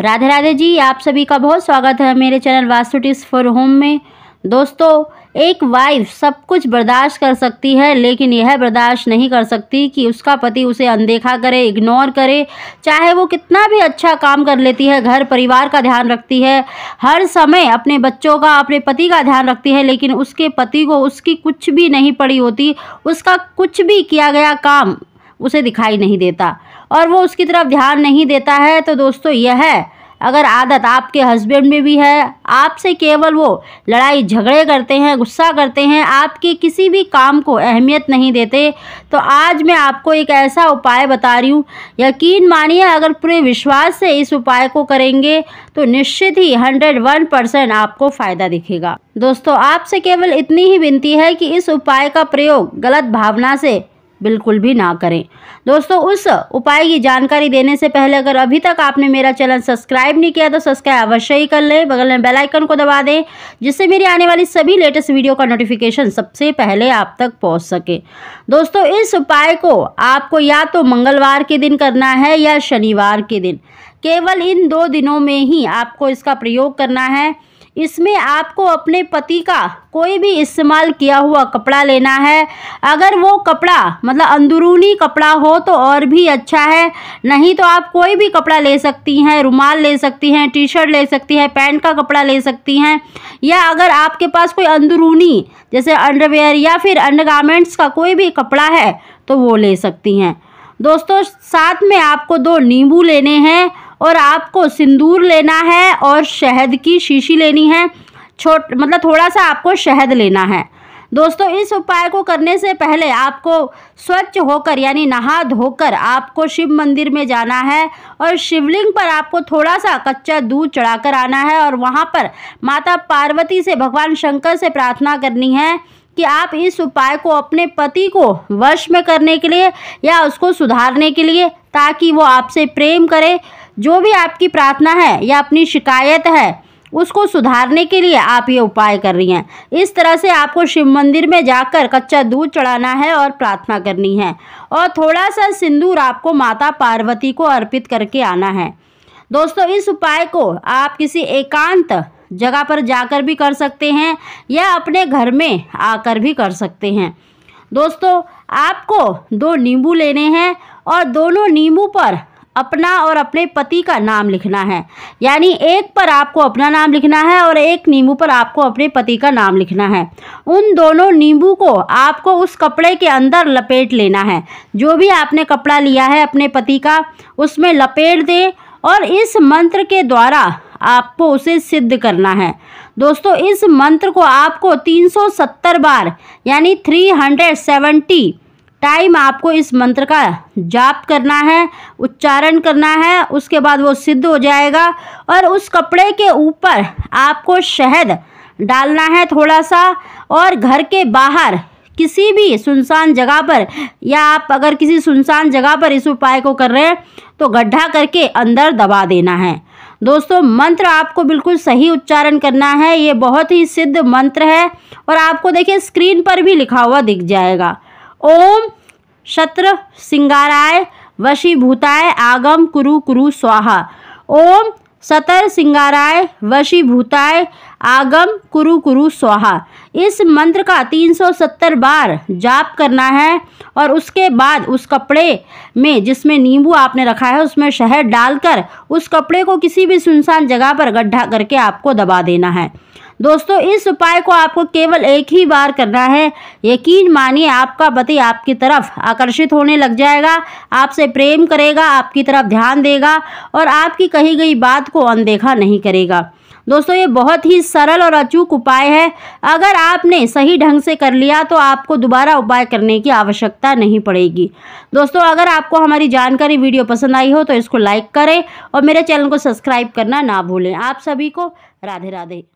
राधे राधे जी आप सभी का बहुत स्वागत है मेरे channel Vastu tips for home में दोस्तों एक वाइफ सब कुछ बर्दाश्त कर सकती है लेकिन यह बर्दाश्त नहीं कर सकती कि उसका पति उसे अनदेखा करे इग्नोर करे चाहे वो कितना भी अच्छा काम कर लेती है घर परिवार का ध्यान रखती है हर समय अपने बच्चों का अपने पति का ध्यान रखती है लेकिन उसके पति को उसकी कुछ भी नहीं पड़ी होती उसका कुछ भी किया गया काम उसे दिखाई नहीं देता और वो उसकी तरफ ध्यान नहीं देता है तो दोस्तों यह है अगर आदत आपके हस्बैंड में भी है आपसे केवल वो लड़ाई झगड़े करते हैं गुस्सा करते हैं आपके किसी भी काम को अहमियत नहीं देते तो आज मैं आपको एक ऐसा उपाय बता रही हूँ यकीन मानिए अगर पूरे विश्वास से इस उपाय को करेंगे तो निश्चित ही हंड्रेड वन परसेंट आपको फ़ायदा दिखेगा दोस्तों आपसे केवल इतनी ही विनती है कि इस उपाय का प्रयोग गलत भावना से बिल्कुल भी ना करें दोस्तों उस उपाय की जानकारी देने से पहले अगर अभी तक आपने मेरा चैनल सब्सक्राइब नहीं किया तो सब्सक्राइब अवश्य ही कर लें बगल में बेल आइकन को दबा दें जिससे मेरी आने वाली सभी लेटेस्ट वीडियो का नोटिफिकेशन सबसे पहले आप तक पहुंच सके दोस्तों इस उपाय को आपको या तो मंगलवार के दिन करना है या शनिवार के दिन केवल इन दो दिनों में ही आपको इसका प्रयोग करना है इसमें आपको अपने पति का कोई भी इस्तेमाल किया हुआ कपड़ा लेना है अगर वो कपड़ा मतलब अंदरूनी कपड़ा हो तो और भी अच्छा है नहीं तो आप कोई भी कपड़ा ले सकती हैं रुमाल ले सकती हैं टी शर्ट ले सकती हैं पैंट का कपड़ा ले सकती हैं या अगर आपके पास कोई अंदरूनी जैसे अंडरवेयर या फिर अंडरगारमेंट्स का कोई भी कपड़ा है तो वो ले सकती हैं दोस्तों साथ में आपको दो नींबू लेने हैं और आपको सिंदूर लेना है और शहद की शीशी लेनी है छोट मतलब थोड़ा सा आपको शहद लेना है दोस्तों इस उपाय को करने से पहले आपको स्वच्छ होकर यानी नहा धोकर आपको शिव मंदिर में जाना है और शिवलिंग पर आपको थोड़ा सा कच्चा दूध चढ़ाकर आना है और वहाँ पर माता पार्वती से भगवान शंकर से प्रार्थना करनी है कि आप इस उपाय को अपने पति को वश में करने के लिए या उसको सुधारने के लिए ताकि वो आपसे प्रेम करे जो भी आपकी प्रार्थना है या अपनी शिकायत है उसको सुधारने के लिए आप ये उपाय कर रही हैं इस तरह से आपको शिव मंदिर में जाकर कच्चा दूध चढ़ाना है और प्रार्थना करनी है और थोड़ा सा सिंदूर आपको माता पार्वती को अर्पित करके आना है दोस्तों इस उपाय को आप किसी एकांत जगह पर जाकर भी कर सकते हैं या अपने घर में आकर भी कर सकते हैं दोस्तों आपको दो नींबू लेने हैं और दोनों नींबू पर अपना और अपने पति का नाम लिखना है यानी एक पर आपको अपना नाम लिखना है और एक नींबू पर आपको अपने पति का नाम लिखना है उन दोनों नींबू को आपको उस कपड़े के अंदर लपेट लेना है जो भी आपने कपड़ा लिया है अपने पति का उसमें लपेट दें और इस मंत्र के द्वारा आपको उसे सिद्ध करना है दोस्तों इस मंत्र को आपको 370 बार यानी 370 टाइम आपको इस मंत्र का जाप करना है उच्चारण करना है उसके बाद वो सिद्ध हो जाएगा और उस कपड़े के ऊपर आपको शहद डालना है थोड़ा सा और घर के बाहर किसी भी सुनसान जगह पर या आप अगर किसी सुनसान जगह पर इस उपाय को कर रहे हैं तो गड्ढा करके अंदर दबा देना है दोस्तों मंत्र आपको बिल्कुल सही उच्चारण करना है ये बहुत ही सिद्ध मंत्र है और आपको देखिए स्क्रीन पर भी लिखा हुआ दिख जाएगा ओम शत्र सिंगाराय वशीभूताय आगम कुरु कुरु स्वाहा ओम सतर सिंगाराय वशीभूताय आगम कुरु कुरु स्वाहा इस मंत्र का 370 बार जाप करना है और उसके बाद उस कपड़े में जिसमें नींबू आपने रखा है उसमें शहद डालकर उस कपड़े को किसी भी सुनसान जगह पर गड्ढा करके आपको दबा देना है दोस्तों इस उपाय को आपको केवल एक ही बार करना है यकीन मानिए आपका पति आपकी तरफ आकर्षित होने लग जाएगा आपसे प्रेम करेगा आपकी तरफ ध्यान देगा और आपकी कही गई बात को अनदेखा नहीं करेगा दोस्तों ये बहुत ही सरल और अचूक उपाय है अगर आपने सही ढंग से कर लिया तो आपको दोबारा उपाय करने की आवश्यकता नहीं पड़ेगी दोस्तों अगर आपको हमारी जानकारी वीडियो पसंद आई हो तो इसको लाइक करें और मेरे चैनल को सब्सक्राइब करना ना भूलें आप सभी को राधे राधे